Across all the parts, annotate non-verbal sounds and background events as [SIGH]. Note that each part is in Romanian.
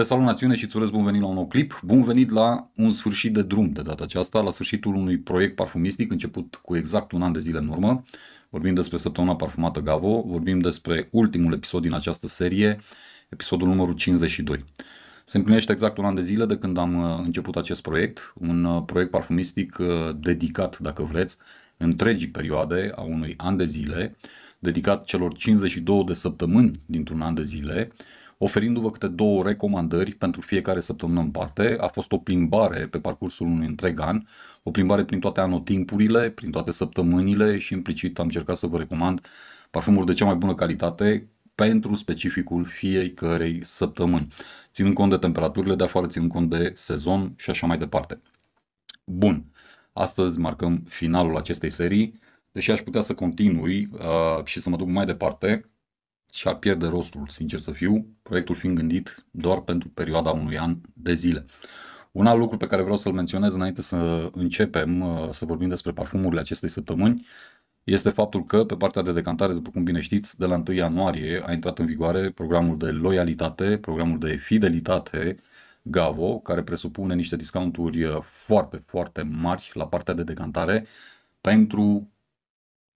Te salut națiune și îți urez bun venit la un nou clip. Bun venit la un sfârșit de drum de data aceasta, la sfârșitul unui proiect parfumistic început cu exact un an de zile în urmă. Vorbim despre săptămâna parfumată Gavo, vorbim despre ultimul episod din această serie, episodul numărul 52. Se împlinește exact un an de zile de când am uh, început acest proiect, un uh, proiect parfumistic uh, dedicat, dacă vreți, întregii perioade a unui an de zile, dedicat celor 52 de săptămâni dintr-un an de zile, oferindu-vă câte două recomandări pentru fiecare săptămână în parte. A fost o plimbare pe parcursul unui întreg an, o plimbare prin toate anotimpurile, prin toate săptămânile și implicit am încercat să vă recomand parfumuri de cea mai bună calitate pentru specificul fiecărei săptămâni, ținând cont de temperaturile de afară, ținând cont de sezon și așa mai departe. Bun, astăzi marcăm finalul acestei serii, deși aș putea să continui uh, și să mă duc mai departe, și ar pierde rostul, sincer să fiu, proiectul fiind gândit doar pentru perioada unui an de zile. Un alt lucru pe care vreau să-l menționez înainte să începem uh, să vorbim despre parfumurile acestei săptămâni este faptul că pe partea de decantare, după cum bine știți, de la 1 ianuarie a intrat în vigoare programul de loialitate, programul de fidelitate Gavo, care presupune niște discounturi uh, foarte, foarte mari la partea de decantare pentru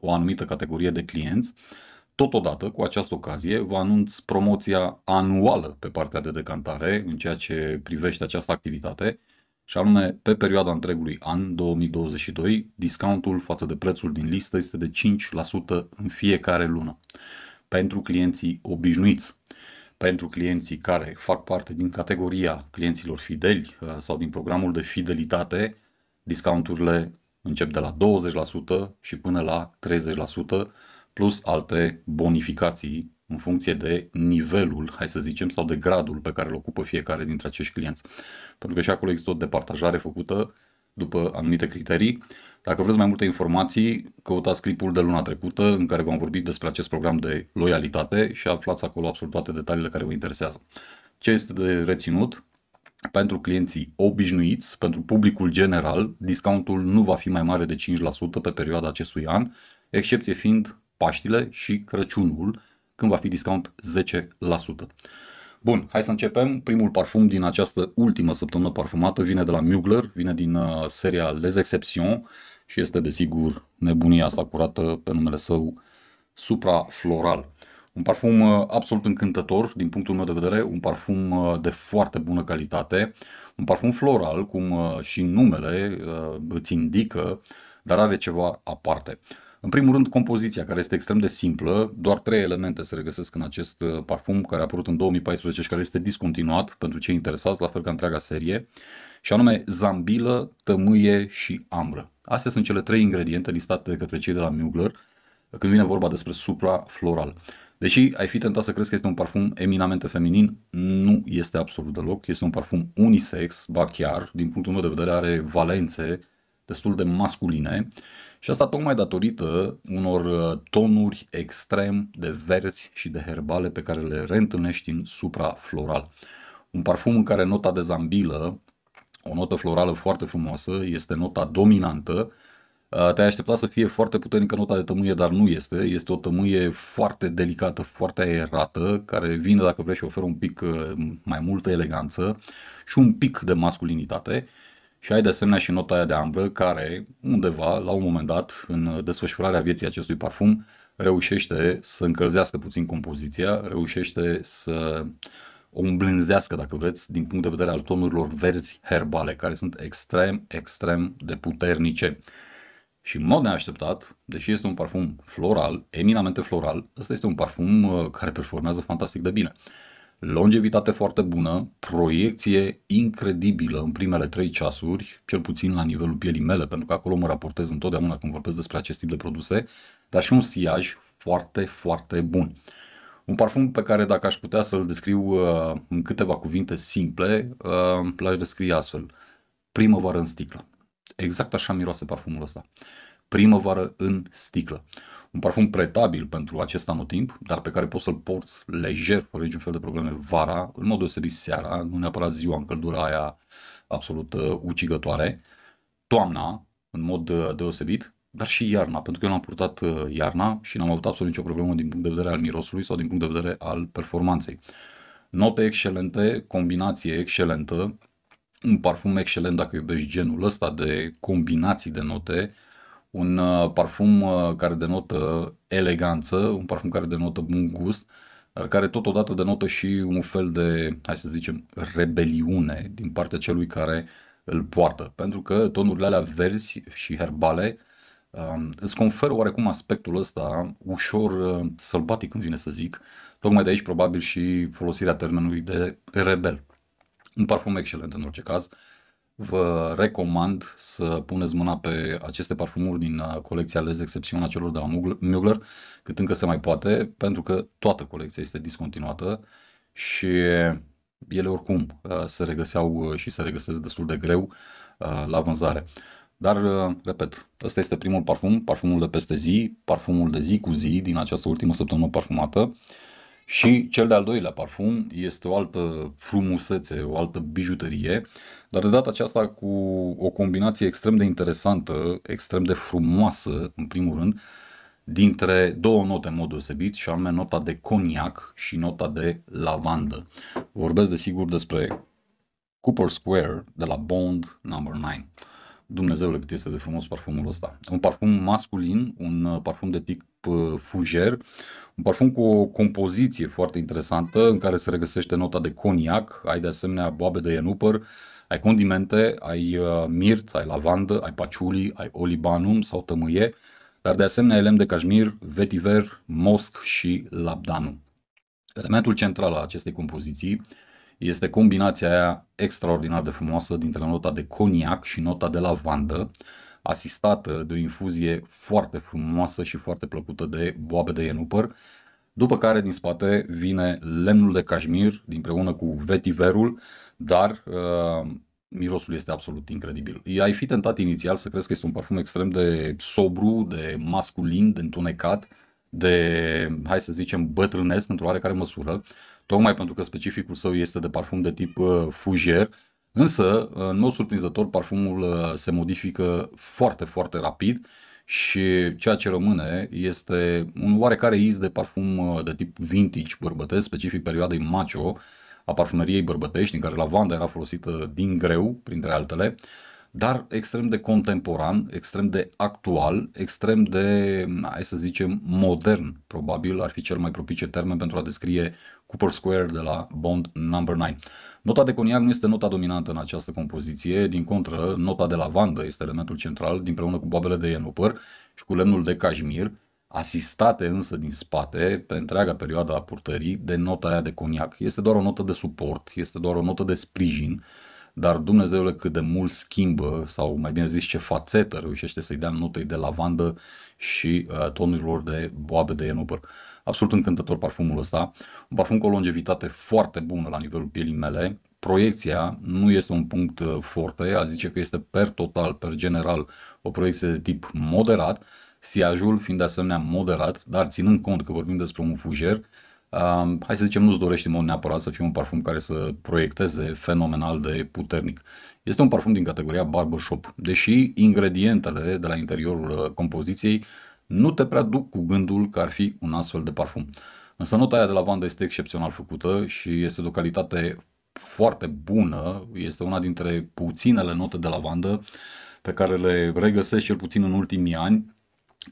o anumită categorie de clienți. Uh, Totodată, cu această ocazie, vă anunț promoția anuală pe partea de decantare în ceea ce privește această activitate, și anume pe perioada întregului an 2022, discountul față de prețul din listă este de 5% în fiecare lună pentru clienții obișnuiți. Pentru clienții care fac parte din categoria clienților fideli uh, sau din programul de fidelitate, discounturile încep de la 20% și până la 30%, plus alte bonificații în funcție de nivelul, hai să zicem, sau de gradul pe care îl ocupă fiecare dintre acești clienți. Pentru că și acolo există o departajare făcută după anumite criterii. Dacă vreți mai multe informații, căutați clipul de luna trecută în care v-am vorbit despre acest program de loialitate și aflați acolo absolut toate detaliile care vă interesează. Ce este de reținut? Pentru clienții obișnuiți, pentru publicul general, discountul nu va fi mai mare de 5% pe perioada acestui an, excepție fiind Paștile și Crăciunul, când va fi discount 10%. Bun, hai să începem. Primul parfum din această ultimă săptămână parfumată vine de la Mugler, vine din uh, seria Les Exceptions și este desigur nebunia asta curată pe numele său suprafloral. Un parfum uh, absolut încântător din punctul meu de vedere, un parfum uh, de foarte bună calitate, un parfum floral, cum și numele îți indică, dar are ceva aparte. În primul rând, compoziția, care este extrem de simplă, doar trei elemente se regăsesc în acest uh, parfum care a apărut în 2014 și care este discontinuat pentru cei interesați, la fel ca întreaga serie, și anume zambilă, tămâie și ambră. Astea sunt cele trei ingrediente listate de către cei de la Mugler uh, când vine vorba despre supra-floral. Deși ai fi tentat să crezi că este un parfum eminamente feminin, nu este absolut deloc. Este un parfum unisex, ba chiar, din punctul meu de vedere, are valențe destul de masculine și asta tocmai datorită unor uh, tonuri extrem de verzi și de herbale pe care le reîntâlnești în suprafloral. Un parfum în care nota de zambilă, o notă florală foarte frumoasă, este nota dominantă, uh, te-ai aștepta să fie foarte puternică nota de tămâie, dar nu este. Este o tămâie foarte delicată, foarte aerată, care vine, dacă vrei, și oferă un pic uh, mai multă eleganță și un pic de masculinitate și ai de asemenea și nota aia de ambră care undeva, la un moment dat, în desfășurarea vieții acestui parfum, reușește să încălzească puțin compoziția, reușește să o îmblânzească, dacă vreți, din punct de vedere al tonurilor verzi herbale, care sunt extrem, extrem de puternice. Și în mod neașteptat, deși este un parfum floral, eminamente floral, ăsta este un parfum uh, care performează fantastic de bine longevitate foarte bună, proiecție incredibilă în primele 3 ceasuri, cel puțin la nivelul pielii mele, pentru că acolo mă raportez întotdeauna când vorbesc despre acest tip de produse, dar și un siaj foarte, foarte bun. Un parfum pe care dacă aș putea să-l descriu uh, în câteva cuvinte simple, uh, l-aș descrie astfel. Primăvară în sticlă. Exact așa miroase parfumul ăsta primăvară în sticlă. Un parfum pretabil pentru acest anotimp, dar pe care poți să-l porți lejer, fără niciun fel de probleme, vara, în mod deosebit seara, nu neapărat ziua în căldura aia absolut uh, ucigătoare, toamna, în mod uh, deosebit, dar și iarna, pentru că eu l am purtat uh, iarna și n-am avut absolut nicio problemă din punct de vedere al mirosului sau din punct de vedere al performanței. Note excelente, combinație excelentă, un parfum excelent dacă iubești genul ăsta de combinații de note, uh, un uh, parfum uh, care denotă eleganță, un parfum care denotă bun gust, dar care totodată denotă și un fel de, hai să zicem, rebeliune din partea celui care îl poartă. Pentru că tonurile alea verzi și herbale um, îți conferă oarecum aspectul ăsta ușor uh, sălbatic, când vine să zic, tocmai de aici probabil și folosirea termenului de rebel. Un parfum excelent în orice caz, uh, Vă recomand să puneți mâna pe aceste parfumuri din uh, colecția Les Excepțiunea celor de la Mugler, cât încă se mai poate, pentru că toată colecția este discontinuată și ele oricum uh, se regăseau uh, și se regăsesc destul de greu la vânzare. Dar, repet, ăsta este primul parfum, parfumul de peste zi, parfumul de zi cu zi din această ultimă săptămână parfumată. Și cel de-al doilea parfum este o altă frumusețe, o altă bijuterie, dar de data aceasta cu o combinație extrem de interesantă, extrem de frumoasă, în primul rând, dintre două note în mod deosebit și anume nota de coniac și nota de lavandă. Vorbesc desigur despre Cooper Square de la Bond Number 9. Dumnezeule cât este de frumos parfumul ăsta. Un parfum masculin, un uh, parfum de tip Uh, Fugère, un parfum cu o compoziție foarte interesantă în care se regăsește nota de coniac, ai de asemenea boabe de ienupăr, ai condimente, ai uh, mirt, ai lavandă, ai paciuli, ai olibanum sau tămâie, dar de asemenea lemn de cașmir, vetiver, mosc și labdanum. Elementul central al acestei compoziții este combinația aia extraordinar de frumoasă dintre nota de coniac și nota de lavandă, asistată de o infuzie foarte frumoasă și foarte plăcută de boabe de ienupăr, după care din spate vine lemnul de cașmir împreună cu vetiverul, dar uh, mirosul este absolut incredibil. Ai fi tentat inițial să crezi că este un parfum extrem de sobru, de masculin, de întunecat, de, hai să zicem, bătrânesc într-o oarecare măsură, tocmai pentru că specificul său este de parfum de tip uh, fujer, Însă, în mod surprinzător, parfumul uh, se modifică foarte, foarte rapid și ceea ce rămâne este un oarecare iz de parfum uh, de tip vintage bărbătesc, specific perioadei macho, a parfumeriei bărbătești, în care lavanda era folosită din greu, printre altele, dar extrem de contemporan, extrem de actual, extrem de, hai să zicem, modern, probabil ar fi cel mai propice termen pentru a descrie Cooper Square de la Bond Number no. 9. Nota de coniac nu este nota dominantă în această compoziție, din contră, nota de lavandă este elementul central, împreună cu boabele de ienupăr și cu lemnul de cașmir, asistate însă din spate, pe întreaga perioadă a purtării, de nota aia de coniac. Este doar o notă de suport, este doar o notă de sprijin, dar Dumnezeule cât de mult schimbă, sau mai bine zis ce fațetă reușește să-i dea notei de lavandă și uh, tonurilor de boabe de enobăr. Absolut încântător parfumul ăsta, un parfum cu o longevitate foarte bună la nivelul pielii mele, proiecția nu este un punct uh, foarte a zice că este per total, per general, o proiecție de tip moderat, siajul fiind de asemenea moderat, dar ținând cont că vorbim despre un fujer, uh, hai să zicem, nu-ți dorești în mod neapărat să fie un parfum care să proiecteze fenomenal de puternic. Este un parfum din categoria barbershop, deși ingredientele de la interiorul uh, compoziției nu te prea duc cu gândul că ar fi un astfel de parfum. Însă nota aia de lavandă este excepțional făcută și este de o calitate foarte bună, este una dintre puținele note de lavandă pe care le regăsesc cel puțin în ultimii ani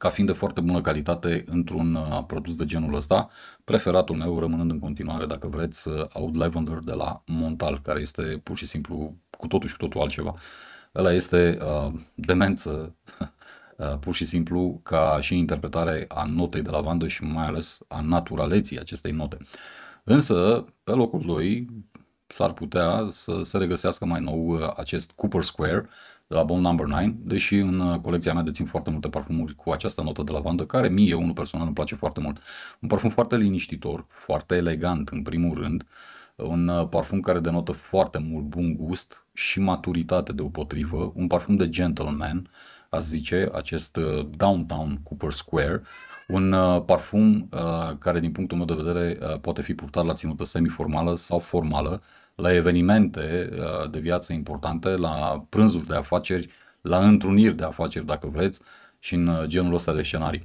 ca fiind de foarte bună calitate într-un uh, produs de genul ăsta, preferatul meu rămânând în continuare, dacă vreți, Oud uh, Lavender de la Montal, care este pur și simplu cu totul și cu totul altceva. Ăla este uh, demență, [LAUGHS] uh, pur și simplu, ca și interpretare a notei de lavandă și mai ales a naturaleții acestei note. Însă, pe locul 2, s-ar putea să se regăsească mai nou uh, acest Cooper Square de la Bone Number 9, deși în uh, colecția mea dețin foarte multe parfumuri cu această notă de lavandă, care mie, unul personal, îmi place foarte mult. Un parfum foarte liniștitor, foarte elegant, în primul rând, un uh, parfum care denotă foarte mult bun gust și maturitate deopotrivă, un parfum de gentleman, a zice, acest Downtown Cooper Square, un parfum care, din punctul meu de vedere, poate fi purtat la ținută semiformală sau formală, la evenimente uh, de viață importante, la prânzuri de afaceri, la întruniri de afaceri, dacă vreți, și în uh, genul ăsta de scenarii.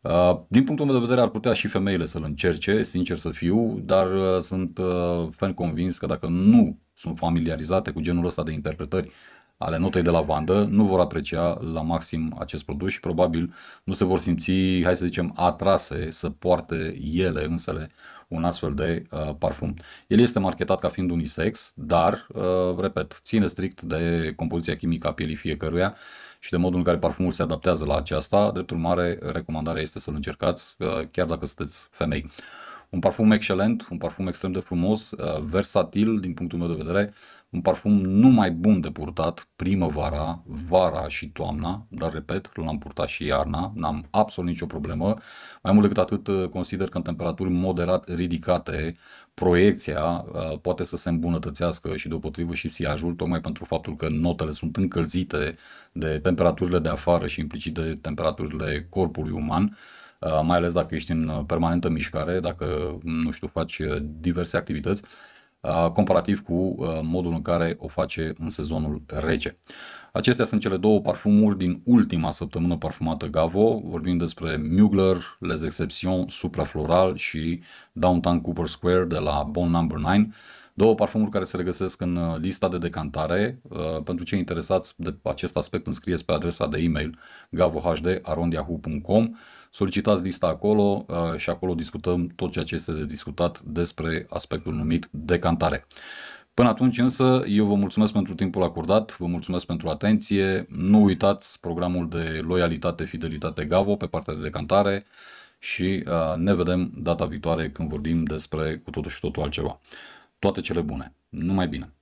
Uh, din punctul meu de vedere ar putea și femeile să-l încerce, sincer să fiu, dar sunt ferm convins că dacă nu sunt familiarizate cu genul ăsta de interpretări ale notei de lavandă nu vor aprecia la maxim acest produs și probabil nu se vor simți, hai să zicem, atrase să poarte ele însele un astfel de uh, parfum. El este marketat ca fiind unisex, dar, uh, repet, ține strict de compoziția chimică a pielii fiecăruia și de modul în care parfumul se adaptează la aceasta. Drept urmare, recomandarea este să-l încercați, uh, chiar dacă sunteți femei. Un parfum excelent, un parfum extrem de frumos, uh, versatil din punctul meu de vedere, un parfum numai bun de purtat primăvara, vara și toamna, dar repet, l-am purtat și iarna, n-am absolut nicio problemă. Mai mult decât atât, uh, consider că în temperaturi moderat ridicate, proiecția uh, poate să se îmbunătățească și deopotrivă și siajul, tocmai pentru faptul că notele sunt încălzite de temperaturile de afară și implicit de temperaturile corpului uman. Uh, mai ales dacă ești în permanentă mișcare, dacă, nu știu, faci diverse activități, Uh, comparativ cu uh, modul în care o face în sezonul rece. Acestea sunt cele două parfumuri din ultima săptămână parfumată Gavo. Vorbim despre Mugler, Les Exceptions, Suprafloral și Downtown Cooper Square de la Bon Number 9. Două parfumuri care se regăsesc în uh, lista de decantare. Uh, pentru cei interesați de acest aspect, înscrieți pe adresa de e-mail gavohd.arondiahu.com Solicitați lista acolo uh, și acolo discutăm tot ceea ce este de discutat despre aspectul numit decantare. Până atunci însă, eu vă mulțumesc pentru timpul acordat, vă mulțumesc pentru atenție, nu uitați programul de loialitate, fidelitate Gavo pe partea de decantare și ne vedem data viitoare când vorbim despre cu totul și totul altceva toate cele bune. Numai bine!